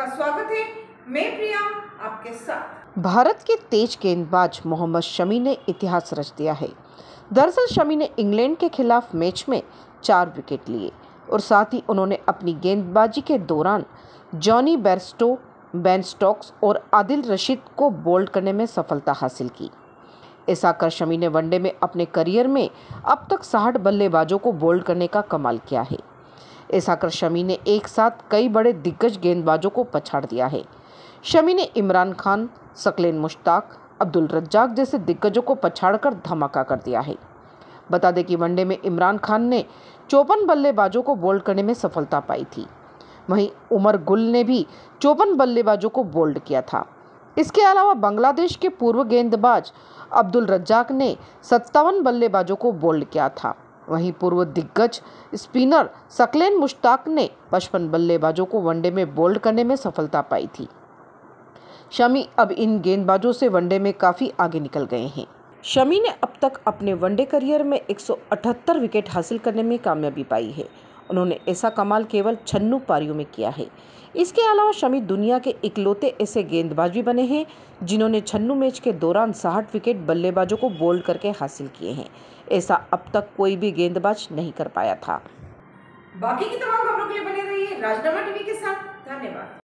आपका स्वागत है मैं प्रिया आपके साथ भारत के तेज गेंदबाज मोहम्मद शमी ने इतिहास रच दिया है दरअसल शमी ने इंग्लैंड के खिलाफ मैच में चार विकेट लिए और साथ ही उन्होंने अपनी गेंदबाजी के दौरान जॉनी बेरस्टो बैन स्टॉक्स और आदिल रशीद को बोल्ड करने में सफलता हासिल की ऐसा कर शमी ने वनडे में अपने करियर में अब तक साठ बल्लेबाजों को बोल्ड करने का कमाल किया है इसाकर शमी ने एक साथ कई बड़े दिग्गज गेंदबाजों को पछाड़ दिया है शमी ने इमरान खान सकलेन मुश्ताक अब्दुल रज्जाक जैसे दिग्गजों को पछाड़कर धमाका कर दिया है बता दें कि वनडे में इमरान खान ने चौपन बल्लेबाजों को बोल्ड करने में सफलता पाई थी वहीं उमर गुल ने भी चौपन बल्लेबाजों को बोल्ड किया था इसके अलावा बांग्लादेश के पूर्व गेंदबाज अब्दुल रज्जाक ने सत्तावन बल्लेबाजों को बोल्ड किया था वहीं पूर्व दिग्गज स्पिनर सकलेन मुश्ताक ने पचपन बल्लेबाजों को वनडे में बोल्ड करने में सफलता पाई थी शमी अब इन गेंदबाजों से वनडे में काफ़ी आगे निकल गए हैं शमी ने अब तक अपने वनडे करियर में 178 विकेट हासिल करने में कामयाबी पाई है उन्होंने ऐसा कमाल केवल छन्नू पारियों में किया है इसके अलावा शमी दुनिया के इकलौते ऐसे गेंदबाज भी बने हैं जिन्होंने छन्नू मैच के दौरान साठ विकेट बल्लेबाजों को बोल्ड करके हासिल किए हैं ऐसा अब तक कोई भी गेंदबाज नहीं कर पाया था बाकी की तमाम खबरों के लिए बने रहिए राजनामा टीवी के साथ धन्यवाद